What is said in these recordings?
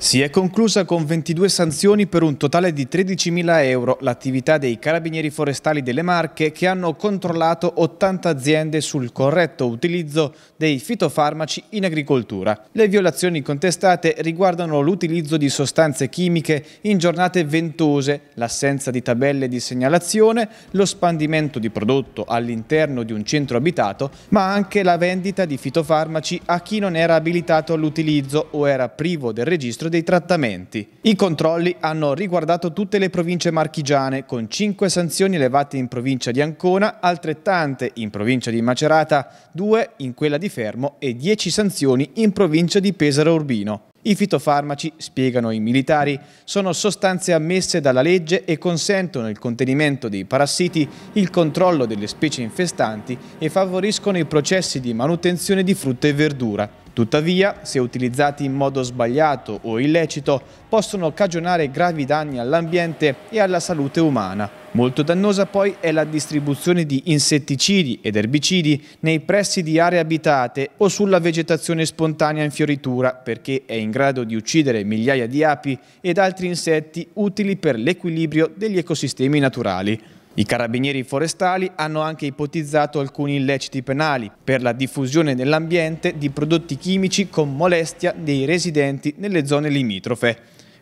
Si è conclusa con 22 sanzioni per un totale di 13.000 euro l'attività dei carabinieri forestali delle Marche che hanno controllato 80 aziende sul corretto utilizzo dei fitofarmaci in agricoltura. Le violazioni contestate riguardano l'utilizzo di sostanze chimiche in giornate ventose, l'assenza di tabelle di segnalazione, lo spandimento di prodotto all'interno di un centro abitato, ma anche la vendita di fitofarmaci a chi non era abilitato all'utilizzo o era privo del registro uso dei trattamenti. I controlli hanno riguardato tutte le province marchigiane, con 5 sanzioni elevate in provincia di Ancona, altrettante in provincia di Macerata, 2 in quella di Fermo e 10 sanzioni in provincia di Pesaro Urbino. I fitofarmaci, spiegano i militari, sono sostanze ammesse dalla legge e consentono il contenimento dei parassiti, il controllo delle specie infestanti e favoriscono i processi di manutenzione di frutta e verdura. Tuttavia, se utilizzati in modo sbagliato o illecito, possono cagionare gravi danni all'ambiente e alla salute umana. Molto dannosa poi è la distribuzione di insetticidi ed erbicidi nei pressi di aree abitate o sulla vegetazione spontanea in fioritura perché è in grado di uccidere migliaia di api ed altri insetti utili per l'equilibrio degli ecosistemi naturali. I carabinieri forestali hanno anche ipotizzato alcuni illeciti penali per la diffusione nell'ambiente di prodotti chimici con molestia dei residenti nelle zone limitrofe.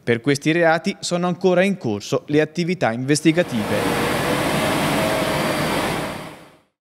Per questi reati sono ancora in corso le attività investigative.